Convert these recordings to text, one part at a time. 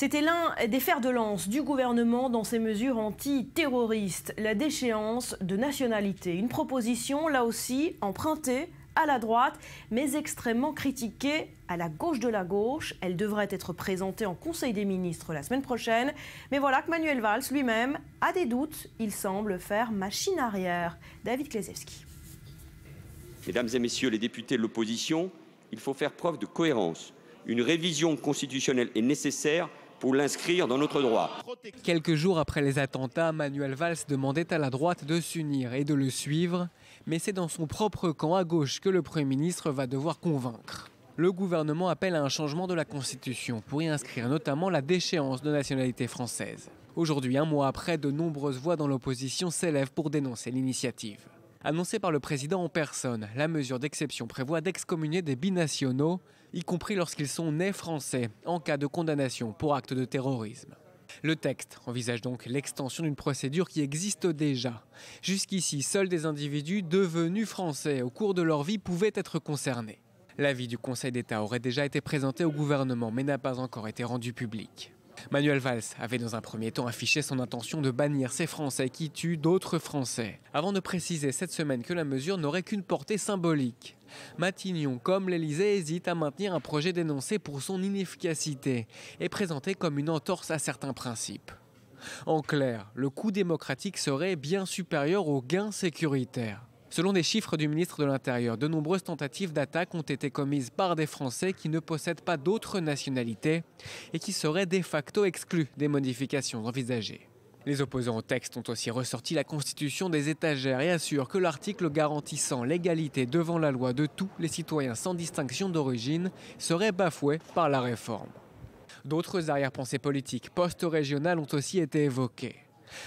C'était l'un des fers de lance du gouvernement dans ses mesures antiterroristes, la déchéance de nationalité. Une proposition, là aussi, empruntée à la droite, mais extrêmement critiquée à la gauche de la gauche. Elle devrait être présentée en Conseil des ministres la semaine prochaine. Mais voilà que Manuel Valls lui-même a des doutes. Il semble faire machine arrière. David Klezewski. Mesdames et messieurs les députés de l'opposition, il faut faire preuve de cohérence. Une révision constitutionnelle est nécessaire pour l'inscrire dans notre droit. Quelques jours après les attentats, Manuel Valls demandait à la droite de s'unir et de le suivre, mais c'est dans son propre camp à gauche que le Premier ministre va devoir convaincre. Le gouvernement appelle à un changement de la Constitution pour y inscrire notamment la déchéance de nationalité française. Aujourd'hui, un mois après, de nombreuses voix dans l'opposition s'élèvent pour dénoncer l'initiative. Annoncée par le président en personne, la mesure d'exception prévoit d'excommunier des binationaux, y compris lorsqu'ils sont nés français, en cas de condamnation pour acte de terrorisme. Le texte envisage donc l'extension d'une procédure qui existe déjà. Jusqu'ici, seuls des individus devenus français au cours de leur vie pouvaient être concernés. L'avis du Conseil d'État aurait déjà été présenté au gouvernement mais n'a pas encore été rendu public. Manuel Valls avait dans un premier temps affiché son intention de bannir ces Français qui tuent d'autres Français, avant de préciser cette semaine que la mesure n'aurait qu'une portée symbolique. Matignon, comme l'Elysée, hésite à maintenir un projet dénoncé pour son inefficacité et présenté comme une entorse à certains principes. En clair, le coût démocratique serait bien supérieur au gain sécuritaire. Selon des chiffres du ministre de l'Intérieur, de nombreuses tentatives d'attaque ont été commises par des Français qui ne possèdent pas d'autres nationalités et qui seraient de facto exclus des modifications envisagées. Les opposants au texte ont aussi ressorti la constitution des étagères et assurent que l'article garantissant l'égalité devant la loi de tous les citoyens sans distinction d'origine serait bafoué par la réforme. D'autres arrière-pensées politiques post-régionales ont aussi été évoquées.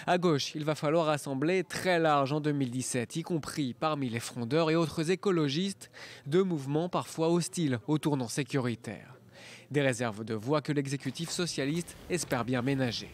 À gauche, il va falloir rassembler très large en 2017, y compris parmi les frondeurs et autres écologistes, deux mouvements parfois hostiles au tournant sécuritaire. Des réserves de voix que l'exécutif socialiste espère bien ménager.